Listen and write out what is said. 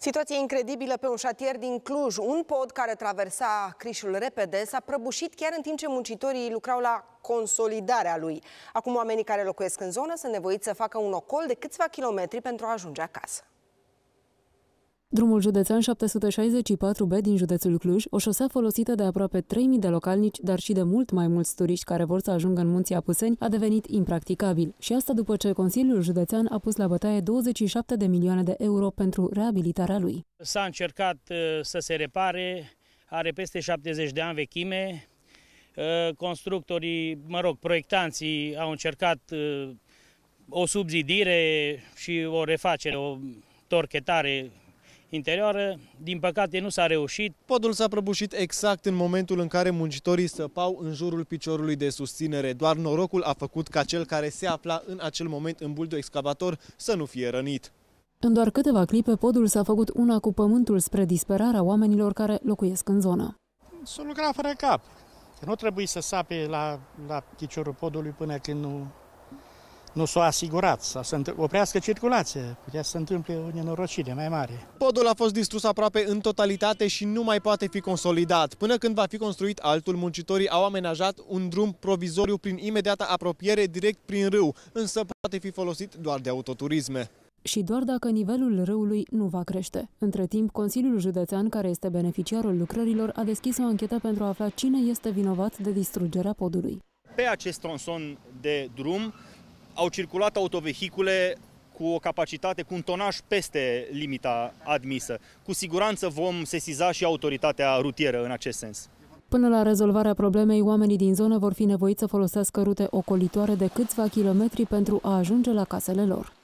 Situație incredibilă pe un șatier din Cluj. Un pod care traversa Crișul repede s-a prăbușit chiar în timp ce muncitorii lucrau la consolidarea lui. Acum oamenii care locuiesc în zonă sunt nevoiți să facă un ocol de câțiva kilometri pentru a ajunge acasă. Drumul județean 764B din județul Cluj, o șosea folosită de aproape 3.000 de localnici, dar și de mult mai mulți turiști care vor să ajungă în munții Apuseni, a devenit impracticabil. Și asta după ce Consiliul Județean a pus la bătaie 27 de milioane de euro pentru reabilitarea lui. S-a încercat uh, să se repare, are peste 70 de ani vechime, uh, constructorii, mă rog, proiectanții au încercat uh, o subzidire și o refacere, o torchetare interioară. Din păcate nu s-a reușit. Podul s-a prăbușit exact în momentul în care muncitorii săpau în jurul piciorului de susținere. Doar norocul a făcut ca cel care se afla în acel moment în buldo excavator să nu fie rănit. În doar câteva clipe, podul s-a făcut una cu pământul spre disperarea oamenilor care locuiesc în zonă. S-a lucrat fără cap. Nu trebuie să sape la, la piciorul podului până când nu nu s-au asigurat să se oprească circulația. Putea să se întâmple o nenorocire mai mare. Podul a fost distrus aproape în totalitate și nu mai poate fi consolidat. Până când va fi construit altul, muncitorii au amenajat un drum provizoriu prin imediată apropiere direct prin râu, însă poate fi folosit doar de autoturisme și doar dacă nivelul râului nu va crește. Între timp, Consiliul Județean, care este beneficiarul lucrărilor, a deschis o anchetă pentru a afla cine este vinovat de distrugerea podului. Pe acest tronson de drum au circulat autovehicule cu o capacitate, cu un tonaj peste limita admisă. Cu siguranță vom sesiza și autoritatea rutieră în acest sens. Până la rezolvarea problemei, oamenii din zonă vor fi nevoiți să folosească rute ocolitoare de câțiva kilometri pentru a ajunge la casele lor.